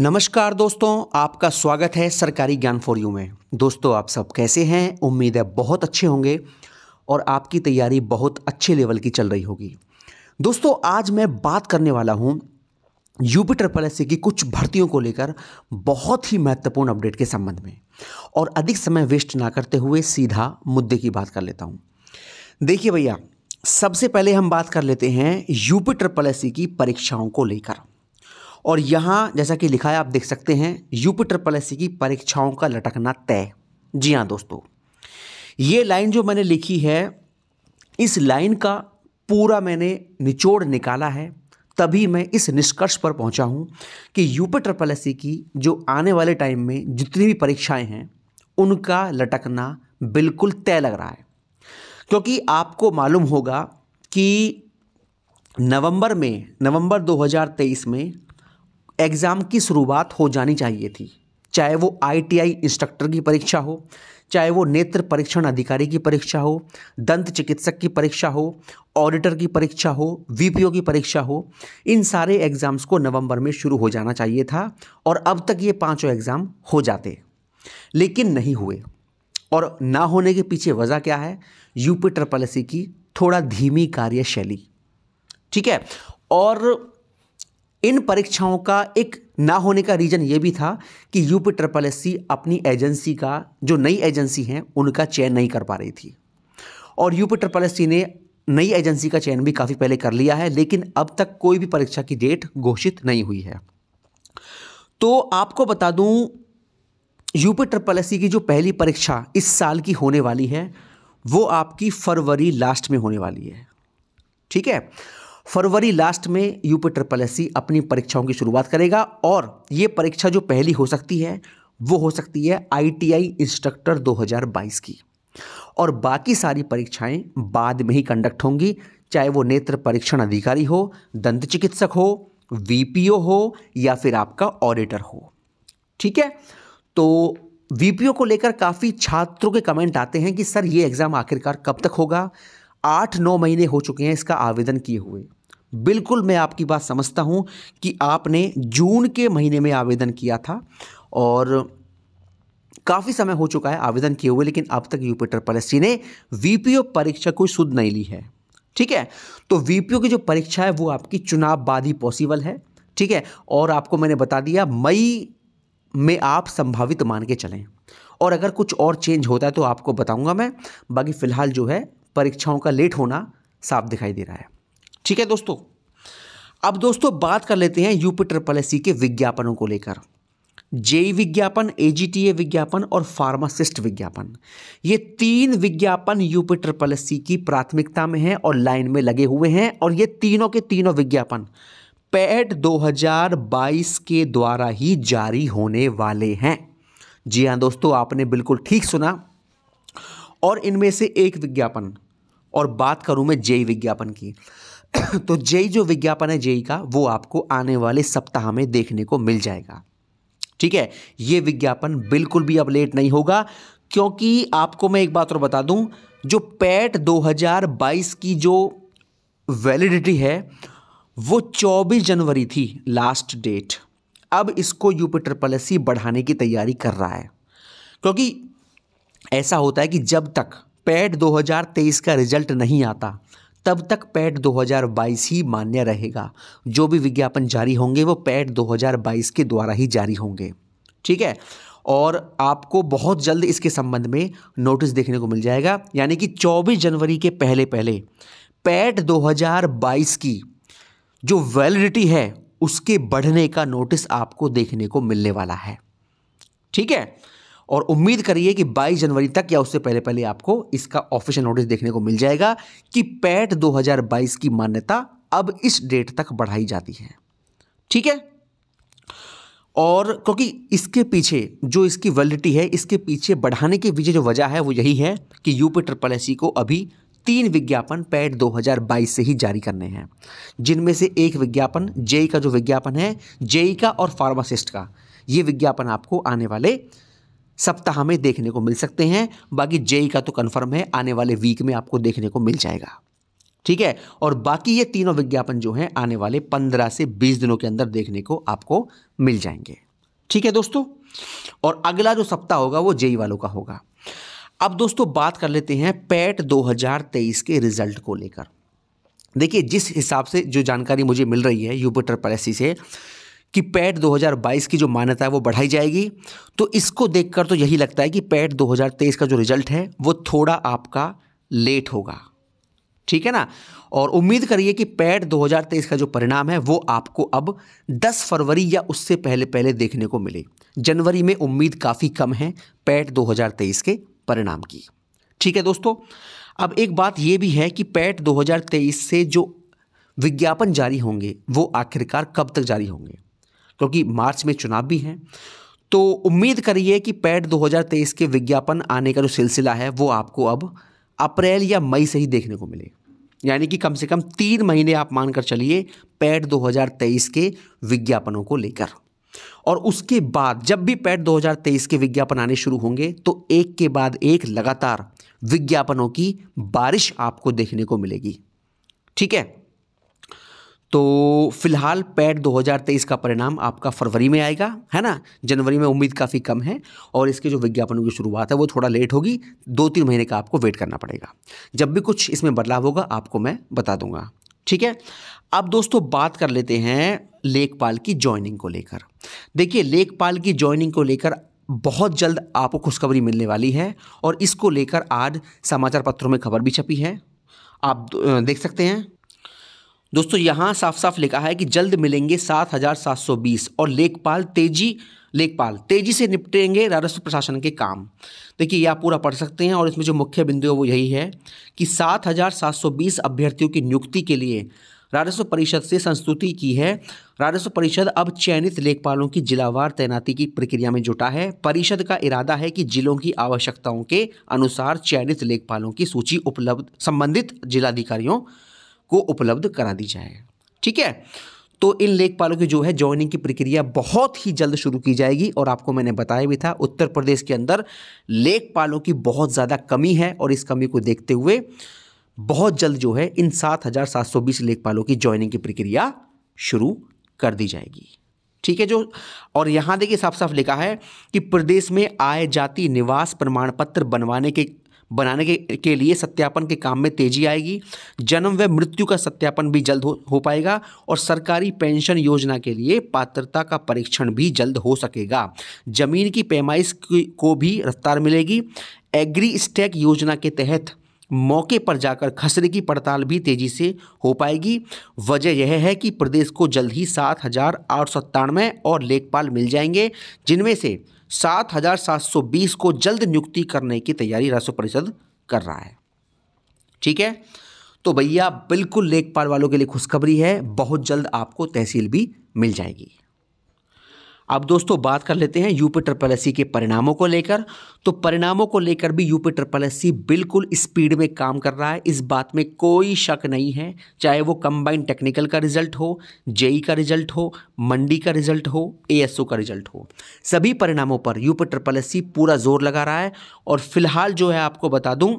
नमस्कार दोस्तों आपका स्वागत है सरकारी ज्ञान फॉर यू में दोस्तों आप सब कैसे हैं उम्मीद है बहुत अच्छे होंगे और आपकी तैयारी बहुत अच्छे लेवल की चल रही होगी दोस्तों आज मैं बात करने वाला हूं यूपी ट्रिपल एस की कुछ भर्तियों को लेकर बहुत ही महत्वपूर्ण अपडेट के संबंध में और अधिक समय वेस्ट ना करते हुए सीधा मुद्दे की बात कर लेता हूँ देखिए भैया सबसे पहले हम बात कर लेते हैं यूपी ट्रिपल एस की परीक्षाओं को लेकर और यहाँ जैसा कि लिखा है आप देख सकते हैं यूपी प्लस की परीक्षाओं का लटकना तय जी हाँ दोस्तों ये लाइन जो मैंने लिखी है इस लाइन का पूरा मैंने निचोड़ निकाला है तभी मैं इस निष्कर्ष पर पहुंचा हूं कि यूपी ट्रिपल एस की जो आने वाले टाइम में जितनी भी परीक्षाएं हैं उनका लटकना बिल्कुल तय लग रहा है क्योंकि आपको मालूम होगा कि नवंबर में नवंबर 2023 में एग्ज़ाम की शुरुआत हो जानी चाहिए थी चाहे वो आईटीआई इंस्ट्रक्टर की परीक्षा हो चाहे वो नेत्र परीक्षण अधिकारी की परीक्षा हो दंत चिकित्सक की परीक्षा हो ऑडिटर की परीक्षा हो वीपीओ की परीक्षा हो इन सारे एग्ज़ाम्स को नवंबर में शुरू हो जाना चाहिए था और अब तक ये पांचों एग्ज़ाम हो जाते लेकिन नहीं हुए और ना होने के पीछे वजह क्या है यूपी ट्रिपल की थोड़ा धीमी कार्यशैली ठीक है और इन परीक्षाओं का एक ना होने का रीज़न ये भी था कि यूपी ट्रिपल एस अपनी एजेंसी का जो नई एजेंसी है उनका चयन नहीं कर पा रही थी और यूपी ट्रिपल एस ने नई एजेंसी का चयन भी काफ़ी पहले कर लिया है लेकिन अब तक कोई भी परीक्षा की डेट घोषित नहीं हुई है तो आपको बता दूं यूपी ट्रिपल एस की जो पहली परीक्षा इस साल की होने वाली है वो आपकी फरवरी लास्ट में होने वाली है ठीक है फरवरी लास्ट में यूपी ट्रिपल एस अपनी परीक्षाओं की शुरुआत करेगा और ये परीक्षा जो पहली हो सकती है वो हो सकती है आईटीआई इंस्ट्रक्टर 2022 की और बाकी सारी परीक्षाएं बाद में ही कंडक्ट होंगी चाहे वो नेत्र परीक्षण अधिकारी हो दंत चिकित्सक हो वीपीओ हो या फिर आपका ऑडिटर हो ठीक है तो वीपीओ को लेकर काफ़ी छात्रों के कमेंट आते हैं कि सर ये एग्ज़ाम आखिरकार कब तक होगा आठ नौ महीने हो चुके हैं इसका आवेदन किए हुए बिल्कुल मैं आपकी बात समझता हूँ कि आपने जून के महीने में आवेदन किया था और काफ़ी समय हो चुका है आवेदन किए हुए लेकिन अब तक यूपीटर पॉलिसी ने वीपीओ परीक्षा कोई सुध नहीं ली है ठीक है तो वीपीओ की जो परीक्षा है वो आपकी चुनाव बाद ही पॉसिबल है ठीक है और आपको मैंने बता दिया मई में आप संभावित मान के चलें और अगर कुछ और चेंज होता है तो आपको बताऊंगा मैं बाकी फ़िलहाल जो है परीक्षाओं का लेट होना साफ दिखाई दे रहा है ठीक है दोस्तों अब दोस्तों बात कर लेते हैं यूपी ट्रिपल एस के विज्ञापनों को लेकर जेई विज्ञापन ए विज्ञापन और फार्मासिस्ट विज्ञापन ये तीन विज्ञापन यूपी ट्रिपल एस की प्राथमिकता में हैं और लाइन में लगे हुए हैं और ये तीनों के तीनों विज्ञापन पैट 2022 के द्वारा ही जारी होने वाले हैं जी हाँ दोस्तों आपने बिल्कुल ठीक सुना और इनमें से एक विज्ञापन और बात करूं मैं जेई विज्ञापन की तो जेई जो विज्ञापन है जेई का वो आपको आने वाले सप्ताह में देखने को मिल जाएगा ठीक है ये विज्ञापन बिल्कुल भी अब लेट नहीं होगा क्योंकि आपको मैं एक बात और बता दूं जो पैट 2022 की जो वैलिडिटी है वो 24 जनवरी थी लास्ट डेट अब इसको यूपी ट्रिपल एस बढ़ाने की तैयारी कर रहा है क्योंकि ऐसा होता है कि जब तक पैट 2023 का रिजल्ट नहीं आता तब तक पैट 2022 ही मान्य रहेगा जो भी विज्ञापन जारी होंगे वो पैट 2022 के द्वारा ही जारी होंगे ठीक है और आपको बहुत जल्द इसके संबंध में नोटिस देखने को मिल जाएगा यानी कि 24 जनवरी के पहले पहले पैट 2022 की जो वैलिडिटी है उसके बढ़ने का नोटिस आपको देखने को मिलने वाला है ठीक है और उम्मीद करिए कि 22 जनवरी तक या उससे पहले पहले आपको इसका ऑफिशियल नोटिस देखने को मिल जाएगा कि पैट 2022 की मान्यता अब इस डेट तक बढ़ाई जाती है ठीक है और क्योंकि इसके पीछे जो इसकी वैलिडिटी है इसके पीछे बढ़ाने के पीछे जो वजह है वो यही है कि यूपी ट्रिपल एस को अभी तीन विज्ञापन पैट 2022 से ही जारी करने हैं जिनमें से एक विज्ञापन जेई का जो विज्ञापन है जेई का और फार्मासिस्ट का ये विज्ञापन आपको आने वाले सप्ताह में देखने को मिल सकते हैं बाकी जेई का तो कन्फर्म है आने वाले वीक में आपको देखने को मिल जाएगा ठीक है और बाकी ये तीनों विज्ञापन जो हैं आने वाले पंद्रह से बीस दिनों के अंदर देखने को आपको मिल जाएंगे ठीक है दोस्तों और अगला जो सप्ताह होगा वो जेई वालों का होगा अब दोस्तों बात कर लेते हैं पैट 2023 के रिजल्ट को लेकर देखिए जिस हिसाब से जो जानकारी मुझे मिल रही है यूपिटर पैलेसी से कि पैट 2022 की जो मान्यता है वो बढ़ाई जाएगी तो इसको देखकर तो यही लगता है कि पैट 2023 का जो रिजल्ट है वो थोड़ा आपका लेट होगा ठीक है ना और उम्मीद करिए कि पैट 2023 का जो परिणाम है वो आपको अब 10 फरवरी या उससे पहले पहले देखने को मिले जनवरी में उम्मीद काफ़ी कम है पैट 2023 के परिणाम की ठीक है दोस्तों अब एक बात ये भी है कि पैट 2023 से जो विज्ञापन जारी होंगे वो आखिरकार कब तक जारी होंगे क्योंकि मार्च में चुनाव भी हैं तो उम्मीद करिए कि पैट 2023 के विज्ञापन आने का जो सिलसिला है वो आपको अब अप्रैल या मई से ही देखने को मिलेगा यानी कि कम से कम तीन महीने आप मानकर चलिए पैट 2023 के विज्ञापनों को लेकर और उसके बाद जब भी पैट 2023 के विज्ञापन आने शुरू होंगे तो एक के बाद एक लगातार विज्ञापनों की बारिश आपको देखने को मिलेगी ठीक है तो फिलहाल पैट 2023 का परिणाम आपका फरवरी में आएगा है ना जनवरी में उम्मीद काफ़ी कम है और इसके जो विज्ञापनों की शुरुआत है वो थोड़ा लेट होगी दो तीन महीने का आपको वेट करना पड़ेगा जब भी कुछ इसमें बदलाव होगा आपको मैं बता दूंगा ठीक है अब दोस्तों बात कर लेते हैं लेखपाल की ज्वाइनिंग को लेकर देखिए लेखपाल की ज्वाइनिंग को लेकर बहुत जल्द आपको खुशखबरी मिलने वाली है और इसको लेकर आज समाचार पत्रों में खबर भी छपी है आप देख सकते हैं दोस्तों यहाँ साफ साफ लिखा है कि जल्द मिलेंगे सात हजार सात सौ बीस और लेखपाल तेजी लेखपाल तेजी से निपटेंगे राजस्व प्रशासन के काम देखिए यह आप पूरा पढ़ सकते हैं और इसमें जो मुख्य बिंदु है वो यही है कि सात हजार सात सौ बीस अभ्यर्थियों की नियुक्ति के लिए राजस्व परिषद से संस्तुति की है राजस्व परिषद अब चयनित लेखपालों की जिलावार तैनाती की प्रक्रिया में जुटा है परिषद का इरादा है कि जिलों की आवश्यकताओं के अनुसार चयनित लेखपालों की सूची उपलब्ध संबंधित जिलाधिकारियों को उपलब्ध करा दी जाए ठीक है तो इन लेखपालों की जो है ज्वाइनिंग की प्रक्रिया बहुत ही जल्द शुरू की जाएगी और आपको मैंने बताया भी था उत्तर प्रदेश के अंदर लेखपालों की बहुत ज़्यादा कमी है और इस कमी को देखते हुए बहुत जल्द जो है इन सात हज़ार सात सौ बीस लेखपालों की ज्वाइनिंग की प्रक्रिया शुरू कर दी जाएगी ठीक है जो और यहाँ देखिए साफ साफ लिखा है कि प्रदेश में आय जाति निवास प्रमाण पत्र बनवाने के बनाने के, के लिए सत्यापन के काम में तेजी आएगी जन्म व मृत्यु का सत्यापन भी जल्द हो, हो पाएगा और सरकारी पेंशन योजना के लिए पात्रता का परीक्षण भी जल्द हो सकेगा जमीन की पैमाइश को भी रफ्तार मिलेगी एग्री स्टैक योजना के तहत मौके पर जाकर खसरे की पड़ताल भी तेजी से हो पाएगी वजह यह है कि प्रदेश को जल्द ही सात हजार आठ सौ सत्तानवे और लेखपाल मिल जाएंगे जिनमें से सात हजार सात सौ बीस को जल्द नियुक्ति करने की तैयारी राजस्व परिषद कर रहा है ठीक है तो भैया बिल्कुल लेखपाल वालों के लिए खुशखबरी है बहुत जल्द आपको तहसील भी मिल जाएगी अब दोस्तों बात कर लेते हैं यूपी ट्रिपल एस के परिणामों को लेकर तो परिणामों को लेकर भी यूपी ट्रिपल एस बिल्कुल स्पीड में काम कर रहा है इस बात में कोई शक नहीं है चाहे वो कंबाइन टेक्निकल का रिजल्ट हो जेई e का रिजल्ट हो मंडी का रिजल्ट हो एएसओ का रिजल्ट हो सभी परिणामों पर यूपी ट्रिपल एस पूरा जोर लगा रहा है और फिलहाल जो है आपको बता दूँ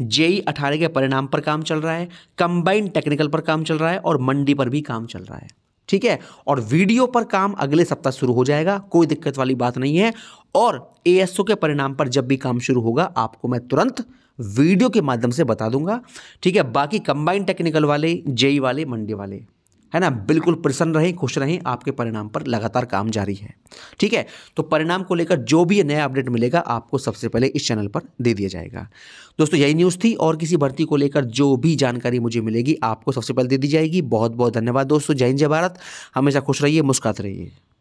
जेई e अठारह के परिणाम पर काम चल रहा है कंबाइंड टेक्निकल पर काम चल रहा है और मंडी पर भी काम चल रहा है ठीक है और वीडियो पर काम अगले सप्ताह शुरू हो जाएगा कोई दिक्कत वाली बात नहीं है और एएसओ के परिणाम पर जब भी काम शुरू होगा आपको मैं तुरंत वीडियो के माध्यम से बता दूंगा ठीक है बाकी कंबाइंड टेक्निकल वाले जेई वाले मंडे वाले है ना बिल्कुल प्रसन्न रहें खुश रहें आपके परिणाम पर लगातार काम जारी है ठीक है तो परिणाम को लेकर जो भी नया अपडेट मिलेगा आपको सबसे पहले इस चैनल पर दे दिया जाएगा दोस्तों यही न्यूज़ थी और किसी भर्ती को लेकर जो भी जानकारी मुझे मिलेगी आपको सबसे पहले दे दी जाएगी बहुत बहुत धन्यवाद दोस्तों जय हिंद जय भारत हमेशा खुश रहिए मुस्कात रहिए